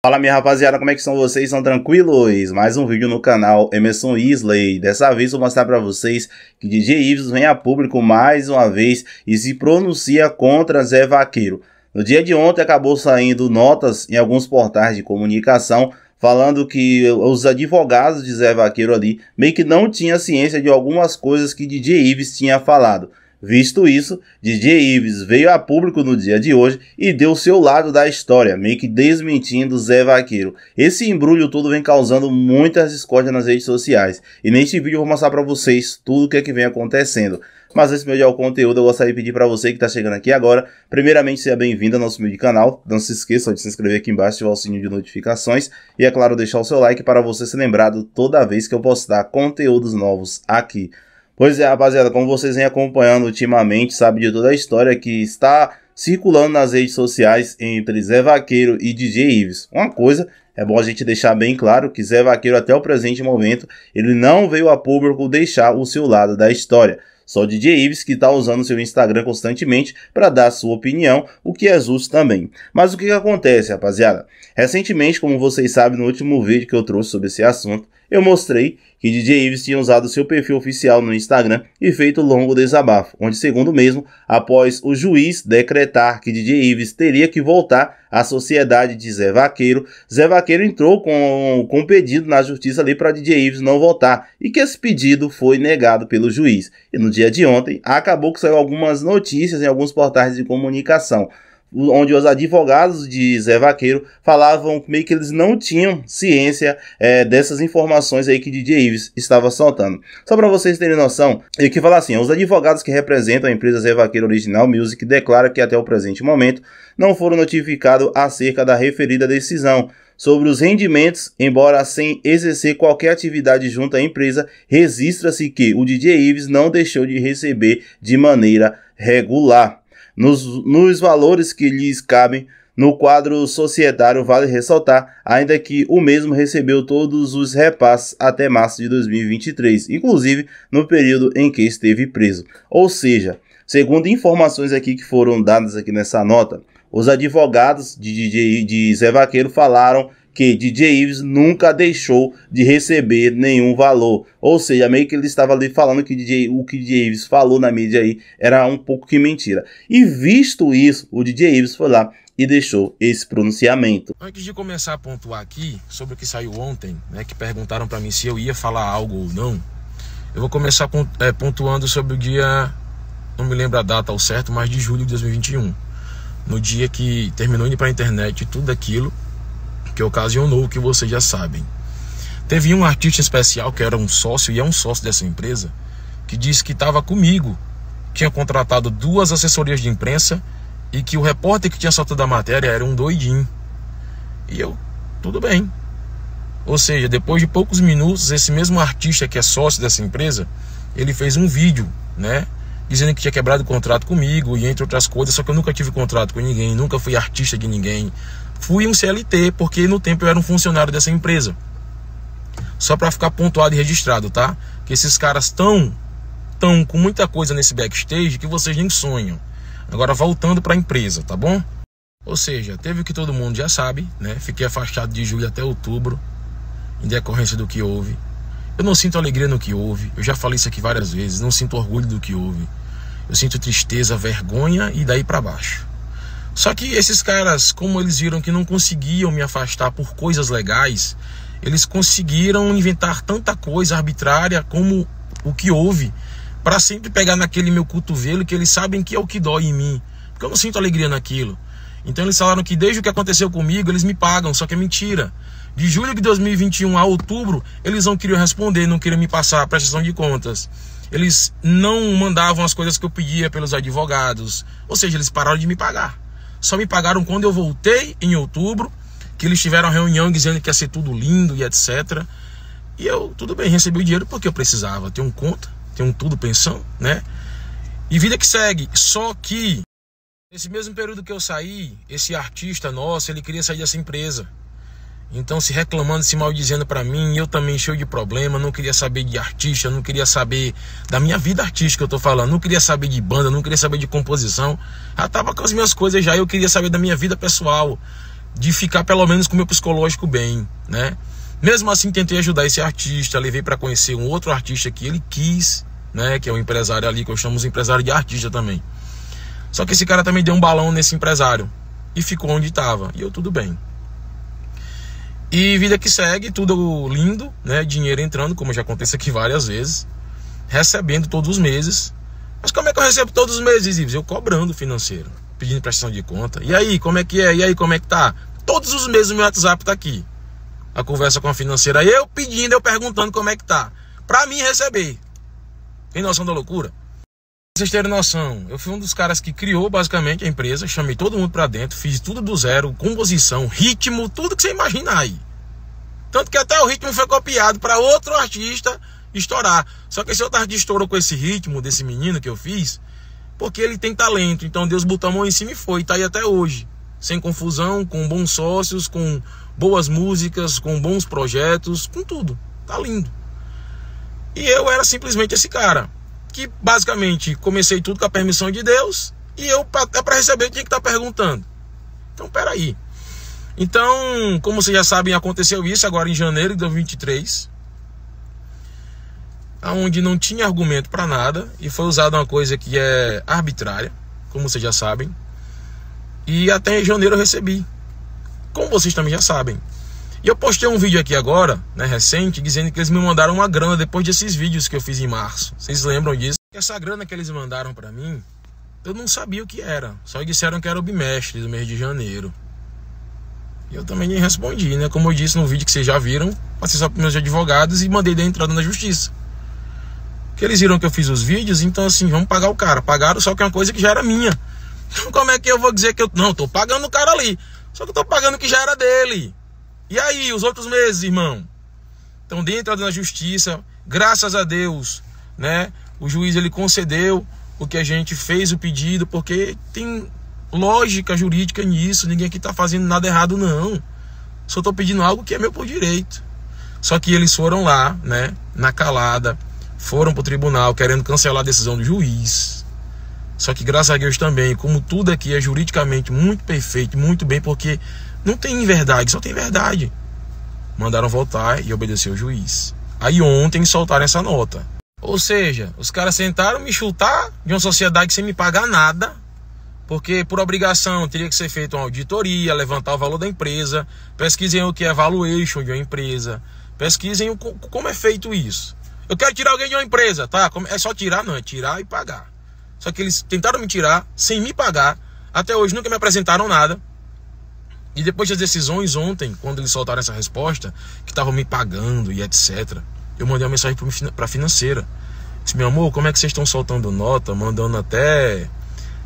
Fala minha rapaziada, como é que são vocês? São tranquilos? Mais um vídeo no canal Emerson Isley. Dessa vez vou mostrar para vocês que DJ Ives vem a público mais uma vez e se pronuncia contra Zé Vaqueiro. No dia de ontem acabou saindo notas em alguns portais de comunicação falando que os advogados de Zé Vaqueiro ali meio que não tinham ciência de algumas coisas que DJ Ives tinha falado. Visto isso, DJ Ives veio a público no dia de hoje e deu seu lado da história, meio que desmentindo Zé Vaqueiro. Esse embrulho todo vem causando muitas discórdias nas redes sociais, e neste vídeo eu vou mostrar para vocês tudo o que, é que vem acontecendo. Mas antes de é o conteúdo, eu gostaria de pedir para você que está chegando aqui agora, primeiramente seja bem-vindo ao nosso vídeo canal, não se esqueça de se inscrever aqui embaixo, ativar o sininho de notificações e, é claro, deixar o seu like para você ser lembrado toda vez que eu postar conteúdos novos aqui. Pois é, rapaziada, como vocês vêm acompanhando ultimamente, sabe de toda a história que está circulando nas redes sociais entre Zé Vaqueiro e DJ Ives. Uma coisa é bom a gente deixar bem claro que Zé Vaqueiro, até o presente momento, ele não veio a público deixar o seu lado da história. Só DJ Ives que está usando seu Instagram constantemente para dar sua opinião, o que é justo também. Mas o que, que acontece, rapaziada? Recentemente, como vocês sabem, no último vídeo que eu trouxe sobre esse assunto, eu mostrei que DJ Ives tinha usado seu perfil oficial no Instagram e feito longo desabafo, onde, segundo mesmo, após o juiz decretar que DJ Ives teria que voltar à sociedade de Zé Vaqueiro, Zé Vaqueiro entrou com, com um pedido na justiça ali para DJ Ives não voltar e que esse pedido foi negado pelo juiz. E no dia de ontem, acabou que saiu algumas notícias em alguns portais de comunicação onde os advogados de Zé Vaqueiro falavam meio que eles não tinham ciência é, dessas informações aí que DJ Ives estava soltando. Só para vocês terem noção, eu é que falar assim, os advogados que representam a empresa Zé Vaqueiro Original Music declaram que até o presente momento não foram notificados acerca da referida decisão sobre os rendimentos, embora sem exercer qualquer atividade junto à empresa, registra-se que o DJ Ives não deixou de receber de maneira regular nos, nos valores que lhes cabem no quadro societário, vale ressaltar, ainda que o mesmo recebeu todos os repasses até março de 2023, inclusive no período em que esteve preso. Ou seja, segundo informações aqui que foram dadas aqui nessa nota, os advogados de, DJ, de Zé Vaqueiro falaram que DJ Ives nunca deixou de receber nenhum valor. Ou seja, meio que ele estava ali falando que DJ, o que DJ Ives falou na mídia aí era um pouco que mentira. E visto isso, o DJ Ives foi lá e deixou esse pronunciamento. Antes de começar a pontuar aqui sobre o que saiu ontem, né, que perguntaram para mim se eu ia falar algo ou não, eu vou começar eh, pontuando sobre o dia, não me lembro a data ao certo, mas de julho de 2021 no dia que terminou indo para a internet tudo aquilo que ocasionou o que vocês já sabem. Teve um artista especial que era um sócio e é um sócio dessa empresa que disse que estava comigo, tinha contratado duas assessorias de imprensa e que o repórter que tinha soltado a matéria era um doidinho. E eu, tudo bem. Ou seja, depois de poucos minutos, esse mesmo artista que é sócio dessa empresa, ele fez um vídeo, né, dizendo que tinha quebrado o contrato comigo e entre outras coisas, só que eu nunca tive contrato com ninguém, nunca fui artista de ninguém. Fui um CLT, porque no tempo eu era um funcionário dessa empresa. Só para ficar pontuado e registrado, tá? Que esses caras estão tão com muita coisa nesse backstage que vocês nem sonham. Agora voltando para a empresa, tá bom? Ou seja, teve o que todo mundo já sabe, né? Fiquei afastado de julho até outubro, em decorrência do que houve. Eu não sinto alegria no que houve, eu já falei isso aqui várias vezes, não sinto orgulho do que houve. Eu sinto tristeza, vergonha e daí para baixo. Só que esses caras, como eles viram que não conseguiam me afastar por coisas legais, eles conseguiram inventar tanta coisa arbitrária como o que houve, para sempre pegar naquele meu cotovelo que eles sabem que é o que dói em mim, porque eu não sinto alegria naquilo. Então eles falaram que desde o que aconteceu comigo, eles me pagam, só que é mentira. De julho de 2021 a outubro, eles não queriam responder, não queriam me passar a prestação de contas. Eles não mandavam as coisas que eu pedia pelos advogados. Ou seja, eles pararam de me pagar. Só me pagaram quando eu voltei em outubro, que eles tiveram reunião dizendo que ia ser tudo lindo e etc. E eu, tudo bem, recebi o dinheiro porque eu precisava. Tenho um conta, tenho um tudo pensão, né? E vida que segue. Só que Nesse mesmo período que eu saí, esse artista nosso, ele queria sair dessa empresa. Então, se reclamando, se maldizendo para mim, eu também cheio de problema, não queria saber de artista, não queria saber da minha vida artística, eu tô falando, não queria saber de banda, não queria saber de composição. Já tava com as minhas coisas já, eu queria saber da minha vida pessoal, de ficar pelo menos com o meu psicológico bem, né? Mesmo assim, tentei ajudar esse artista, levei para conhecer um outro artista que ele quis, né, que é um empresário ali que eu chamo de empresário de artista também. Só que esse cara também deu um balão nesse empresário e ficou onde estava. E eu tudo bem. E vida que segue, tudo lindo, né? Dinheiro entrando, como já acontece aqui várias vezes, recebendo todos os meses. Mas como é que eu recebo todos os meses, Ives? Eu cobrando financeiro, pedindo prestação de conta. E aí, como é que é? E aí, como é que tá? Todos os meses o meu WhatsApp tá aqui. A conversa com a financeira, eu pedindo, eu perguntando como é que tá. Pra mim receber. Tem noção da loucura? vocês terem noção, eu fui um dos caras que criou basicamente a empresa, chamei todo mundo para dentro, fiz tudo do zero, composição, ritmo, tudo que você imaginar aí. Tanto que até o ritmo foi copiado para outro artista estourar. Só que esse outro artista estourou com esse ritmo desse menino que eu fiz, porque ele tem talento. Então Deus botou a mão em cima e foi, tá aí até hoje. Sem confusão, com bons sócios, com boas músicas, com bons projetos, com tudo. Tá lindo. E eu era simplesmente esse cara que basicamente comecei tudo com a permissão de Deus e eu até para receber tinha que estar tá perguntando. Então, peraí. Então, como vocês já sabem, aconteceu isso agora em janeiro de 2023, aonde não tinha argumento para nada e foi usada uma coisa que é arbitrária, como vocês já sabem. E até em janeiro eu recebi. Como vocês também já sabem, e eu postei um vídeo aqui agora, né, recente, dizendo que eles me mandaram uma grana depois desses vídeos que eu fiz em março. Vocês lembram disso? Essa grana que eles mandaram para mim, eu não sabia o que era. Só disseram que era o bimestre do mês de janeiro. E eu também nem respondi, né? Como eu disse no vídeo que vocês já viram, passei só pros meus advogados e mandei da entrada na justiça. Que eles viram que eu fiz os vídeos, então assim, vamos pagar o cara. Pagaram só que é uma coisa que já era minha. Então como é que eu vou dizer que eu não tô pagando o cara ali? Só que eu tô pagando o que já era dele. E aí, os outros meses, irmão? estão dentro da justiça, graças a Deus, né? O juiz ele concedeu o que a gente fez o pedido, porque tem lógica jurídica nisso, ninguém aqui está fazendo nada errado, não. Só estou pedindo algo que é meu por direito. Só que eles foram lá, né, na calada, foram para o tribunal querendo cancelar a decisão do juiz. Só que graças a Deus também, como tudo aqui é juridicamente muito perfeito, muito bem, porque não tem verdade, só tem verdade. Mandaram voltar e obedecer o juiz. Aí ontem soltaram essa nota. Ou seja, os caras tentaram me chutar de uma sociedade sem me pagar nada, porque por obrigação teria que ser feita uma auditoria, levantar o valor da empresa, pesquisem o que é valuation de uma empresa, pesquisem o, como é feito isso. Eu quero tirar alguém de uma empresa, tá? É só tirar, não, é tirar e pagar. Só que eles tentaram me tirar sem me pagar, até hoje nunca me apresentaram nada. E depois das decisões ontem, quando eles soltaram essa resposta, que estavam me pagando e etc., eu mandei uma mensagem para a financeira. Disse, meu amor, como é que vocês estão soltando nota, mandando até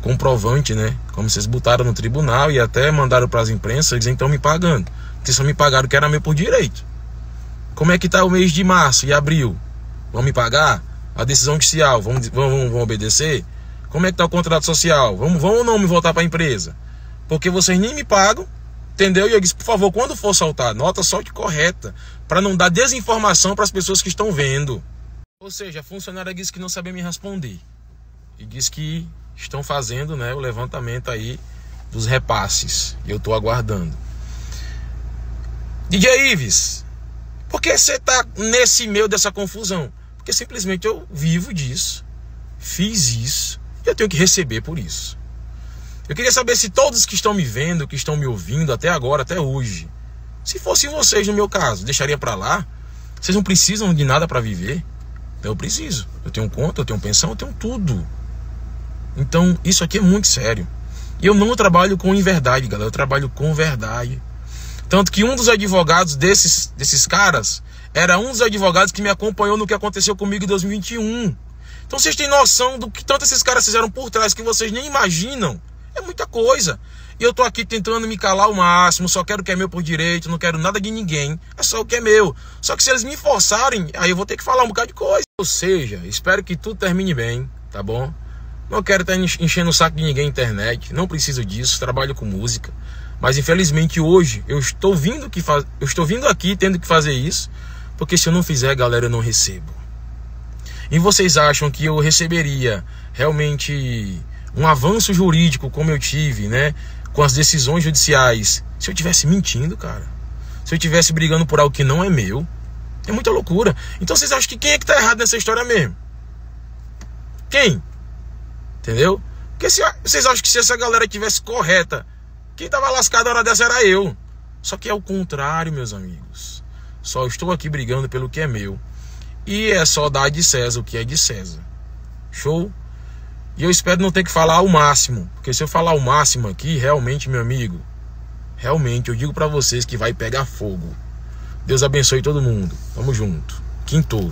comprovante, né? Como vocês botaram no tribunal e até mandaram para as imprensas, eles então me pagando. vocês só me pagaram que era meu por direito. Como é que está o mês de março e abril? Vão me pagar? A decisão judicial, vão, vão, vão obedecer? Como é que está o contrato social? Vão, vão ou não me voltar para a empresa? Porque vocês nem me pagam Entendeu? E eu disse, por favor, quando for soltar a nota, solte correta, para não dar desinformação para as pessoas que estão vendo. Ou seja, a funcionária disse que não sabia me responder. E disse que estão fazendo né, o levantamento aí dos repasses. E eu estou aguardando. DJ Ives, por que você está nesse meio dessa confusão? Porque simplesmente eu vivo disso, fiz isso, e eu tenho que receber por isso. Eu queria saber se todos que estão me vendo, que estão me ouvindo até agora, até hoje, se fossem vocês no meu caso, deixaria para lá? Vocês não precisam de nada para viver? Eu preciso. Eu tenho conta, eu tenho pensão, eu tenho tudo. Então, isso aqui é muito sério. E eu não trabalho com inverdade, galera. Eu trabalho com verdade. Tanto que um dos advogados desses, desses caras era um dos advogados que me acompanhou no que aconteceu comigo em 2021. Então vocês têm noção do que tanto esses caras fizeram por trás que vocês nem imaginam. É muita coisa. E eu tô aqui tentando me calar o máximo, só quero o que é meu por direito, não quero nada de ninguém, é só o que é meu. Só que se eles me forçarem, aí eu vou ter que falar um bocado de coisa. Ou seja, espero que tudo termine bem, tá bom? Não quero estar enchendo o saco de ninguém na internet, não preciso disso, trabalho com música. Mas infelizmente hoje eu estou vindo que faz... eu estou vindo aqui tendo que fazer isso, porque se eu não fizer, galera, eu não recebo. E vocês acham que eu receberia realmente um avanço jurídico como eu tive, né, com as decisões judiciais, se eu tivesse mentindo, cara, se eu tivesse brigando por algo que não é meu, é muita loucura. Então vocês acham que quem é que tá errado nessa história mesmo? Quem? Entendeu? Porque se, vocês acham que se essa galera tivesse correta, quem tava lascado na hora dessa era eu. Só que é o contrário, meus amigos. Só estou aqui brigando pelo que é meu. E é só dar de César o que é de César. Show? E eu espero não ter que falar o máximo, porque se eu falar o máximo aqui, realmente, meu amigo, realmente eu digo para vocês que vai pegar fogo. Deus abençoe todo mundo. Tamo junto. Quinto.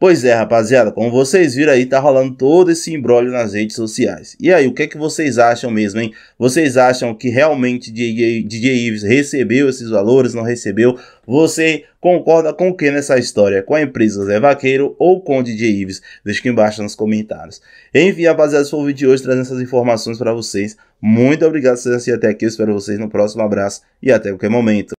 Pois é, rapaziada, como vocês viram aí, tá rolando todo esse embrólio nas redes sociais. E aí, o que é que vocês acham mesmo, hein? Vocês acham que realmente DJ, DJ Ives recebeu esses valores, não recebeu? Você concorda com o que nessa história? Com a empresa Zé Vaqueiro ou com o DJ Ives? Deixa aqui embaixo nos comentários. Enfim, rapaziada, esse foi o vídeo de hoje trazendo essas informações para vocês. Muito obrigado por vocês até aqui. Eu espero vocês no próximo abraço e até qualquer momento.